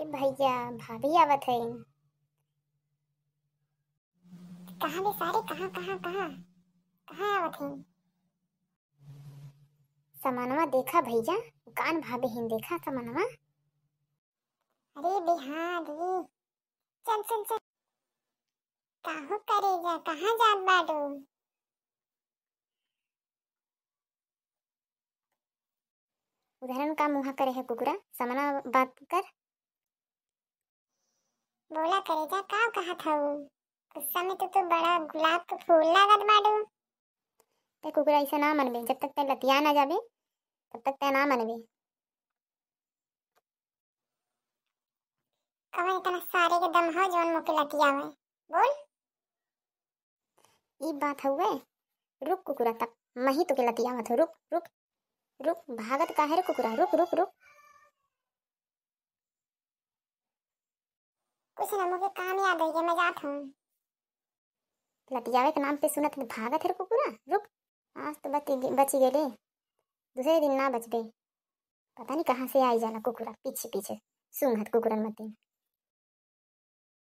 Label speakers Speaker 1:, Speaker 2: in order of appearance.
Speaker 1: ए भैया भाभी आवत है कहाँ बे सारे कहाँ कहाँ कहाँ कहाँ आवत है समानवा देखा भैया कान भाभी हिंद देखा समानवा अरे बे हाँ रे चल चल चल काहो करेगा जा कहाँ जात बाटो उदाहरण का मुहा करे है कुकुरा समाना बात कर बोला करेजा का कहा था वो गुस्सा में तो तो बड़ा गुलाब का फूल लागत बाडू ते कुकरा ऐसा ना मनबे जब तक ते लतिया ना जाबे तब तक ते ना मनबे कवन इतना सारे के दम हो जोन मुके लतिया हुए बोल ई बात हुए रुक कुकरा तक मही तो के
Speaker 2: लतिया मत रुक रुक रुक भागत काहे रे कुकरा रुक रुक रुक रुक
Speaker 1: कुछ ना मुझे काम याद है मैं जाता हूँ लतियावे के नाम पे सुना था भागा थे पूरा रुक आज तो बची बच गए दूसरे दिन ना बच गई पता नहीं कहाँ से आई जाना कुकुरा पीछे पीछे सुन हत कुकुरन मत दिन